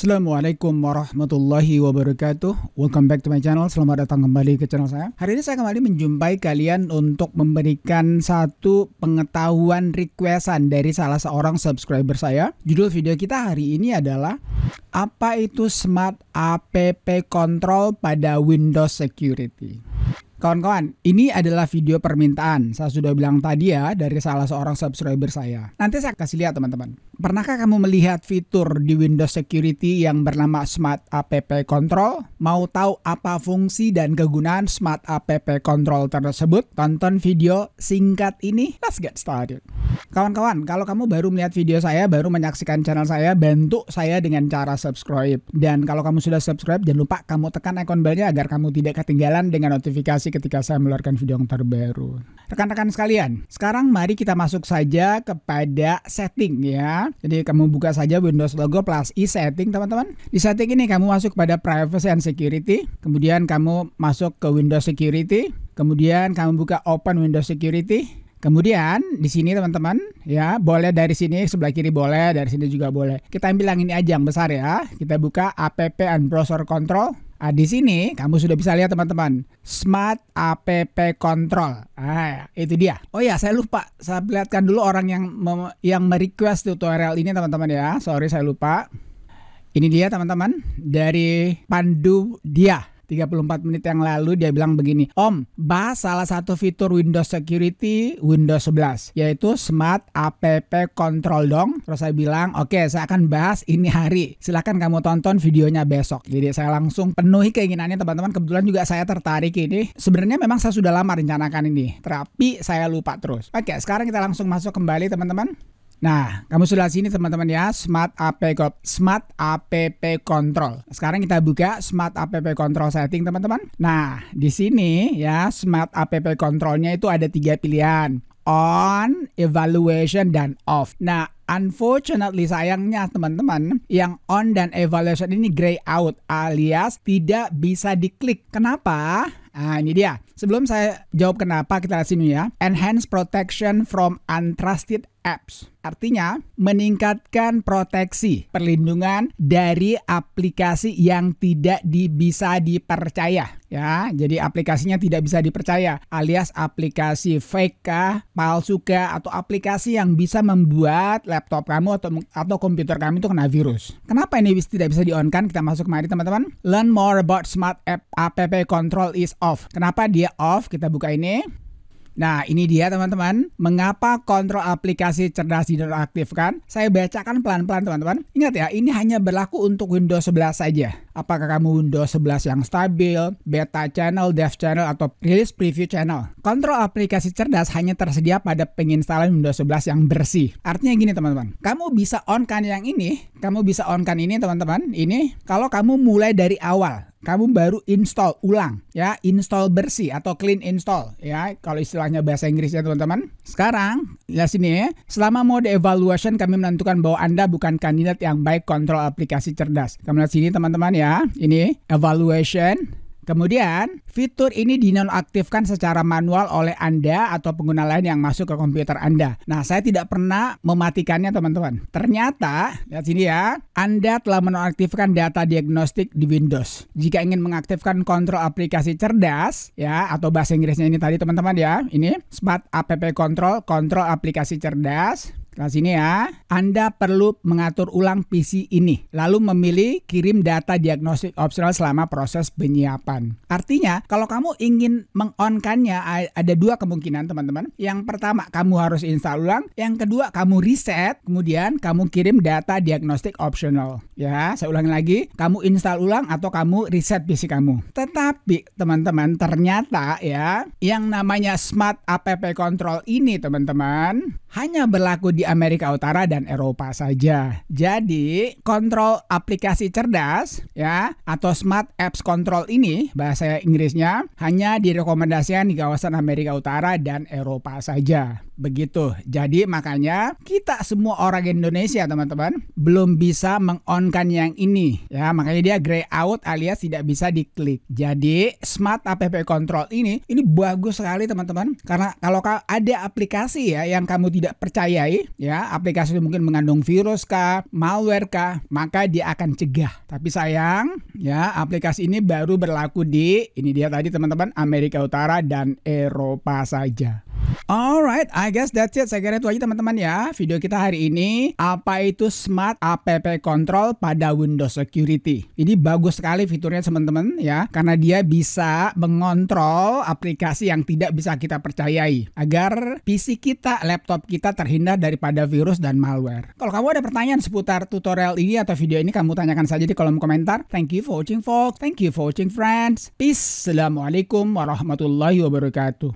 Assalamualaikum warahmatullahi wabarakatuh Welcome back to my channel Selamat datang kembali ke channel saya Hari ini saya kembali menjumpai kalian Untuk memberikan satu pengetahuan requestan Dari salah seorang subscriber saya Judul video kita hari ini adalah Apa itu Smart App Control pada Windows Security Kawan-kawan, ini adalah video permintaan. Saya sudah bilang tadi ya dari salah seorang subscriber saya. Nanti saya kasih lihat teman-teman pernahkah kamu melihat fitur di Windows Security yang bernama Smart App Control? Mau tahu apa fungsi dan kegunaan Smart App Control tersebut? Tonton video singkat ini. Let's get started. Kawan-kawan, kalau kamu baru melihat video saya, baru menyaksikan channel saya, bantu saya dengan cara subscribe. Dan kalau kamu sudah subscribe, jangan lupa kamu tekan ikon belnya agar kamu tidak ketinggalan dengan notifikasi ketika saya meluarkan video yang terbaru. Rekan-rekan sekalian, sekarang mari kita masuk saja kepada setting ya. Jadi kamu buka saja Windows Logo plus i setting teman-teman. Di setting ini kamu masuk pada privacy and security, kemudian kamu masuk ke Windows Security, kemudian kamu buka Open Windows Security, Kemudian di sini teman-teman ya boleh dari sini sebelah kiri boleh dari sini juga boleh. Kita ambil yang ini aja yang besar ya. Kita buka app and browser control. Nah, di sini kamu sudah bisa lihat teman-teman Smart App Control. Ah, itu dia. Oh ya, saya lupa. Saya perlihatkan dulu orang yang yang merequest tutorial ini teman-teman ya. Sorry saya lupa. Ini dia teman-teman dari Pandu Dia. 34 menit yang lalu dia bilang begini, "Om, bahas salah satu fitur Windows Security Windows 11 yaitu Smart App Control dong." Terus saya bilang, "Oke, okay, saya akan bahas ini hari. Silahkan kamu tonton videonya besok." Jadi saya langsung penuhi keinginannya teman-teman. Kebetulan juga saya tertarik ini. Sebenarnya memang saya sudah lama rencanakan ini, tapi saya lupa terus. Oke, okay, sekarang kita langsung masuk kembali teman-teman. Nah, kamu sudah sini teman-teman ya, Smart app Smart app Control. Sekarang kita buka Smart app Control setting teman-teman. Nah, di sini ya Smart app Controlnya itu ada tiga pilihan on, evaluation, dan off. Nah, unfortunately sayangnya teman-teman, yang on dan evaluation ini gray out alias tidak bisa diklik. Kenapa? Nah, ini dia. Sebelum saya jawab kenapa, kita lihat sini ya. Enhance protection from untrusted apps. Artinya, meningkatkan proteksi perlindungan dari aplikasi yang tidak di, bisa dipercaya ya. Jadi aplikasinya tidak bisa dipercaya alias aplikasi fake kah, palsu kah atau aplikasi yang bisa membuat laptop kamu atau atau komputer kamu itu kena virus. Kenapa ini tidak bisa di-on-kan? Kita masuk kemari teman-teman. Learn more about smart app app control is off. Kenapa dia off? Kita buka ini. Nah, ini dia teman-teman, mengapa kontrol aplikasi cerdas tidak kan Saya bacakan pelan-pelan teman-teman. Ingat ya, ini hanya berlaku untuk Windows 11 saja apakah kamu Windows 11 yang stabil, beta channel, dev channel, atau release preview channel. Kontrol aplikasi cerdas hanya tersedia pada penginstalan Windows 11 yang bersih. Artinya gini teman-teman, kamu bisa on kan yang ini, kamu bisa on kan ini teman-teman, ini kalau kamu mulai dari awal kamu baru install ulang ya install bersih atau clean install ya kalau istilahnya bahasa Inggrisnya teman-teman sekarang ya sini ya selama mode evaluation kami menentukan bahwa anda bukan kandidat yang baik kontrol aplikasi cerdas kamu lihat sini teman-teman ya ya, ini evaluation. Kemudian, fitur ini dinonaktifkan secara manual oleh Anda atau pengguna lain yang masuk ke komputer Anda. Nah, saya tidak pernah mematikannya, teman-teman. Ternyata, lihat sini ya, Anda telah menonaktifkan data diagnostik di Windows. Jika ingin mengaktifkan kontrol aplikasi cerdas, ya, atau bahasa Inggrisnya ini tadi, teman-teman ya, ini Smart App Control, kontrol aplikasi cerdas. Kelas nah, ini ya. Anda perlu mengatur ulang PC ini, lalu memilih kirim data diagnostik opsional selama proses penyiapan. Artinya, kalau kamu ingin mengonkannya, ada dua kemungkinan teman-teman. Yang pertama, kamu harus install ulang. Yang kedua, kamu reset, kemudian kamu kirim data diagnostik opsional. Ya, saya ulangi lagi, kamu install ulang atau kamu reset PC kamu. Tetapi, teman-teman, ternyata ya, yang namanya Smart App Control ini, teman-teman, hanya berlaku di Amerika Utara dan Eropa saja. Jadi, kontrol aplikasi cerdas ya atau smart apps control ini bahasa Inggrisnya hanya direkomendasikan di kawasan Amerika Utara dan Eropa saja. Begitu. Jadi makanya kita semua orang Indonesia teman-teman belum bisa mengonkan yang ini ya makanya dia grey out alias tidak bisa diklik. Jadi smart app control ini ini bagus sekali teman-teman karena kalau ada aplikasi ya yang kamu tidak percayai ya aplikasi itu mungkin mengandung virus kah, malware kah, maka dia akan cegah. Tapi sayang ya aplikasi ini baru berlaku di ini dia tadi teman-teman Amerika Utara dan Eropa saja. Alright, I guess that's it. Saya kira itu aja teman-teman ya video kita hari ini. Apa itu Smart App Control pada Windows Security? Ini bagus sekali fiturnya teman-teman ya, karena dia bisa mengontrol aplikasi yang tidak bisa kita percayai agar PC kita, laptop kita terhindar daripada virus dan malware. Kalau kamu ada pertanyaan seputar tutorial ini atau video ini, kamu tanyakan saja di kolom komentar. Thank you for watching, folks. Thank you for watching, friends. Peace. Assalamualaikum warahmatullahi wabarakatuh.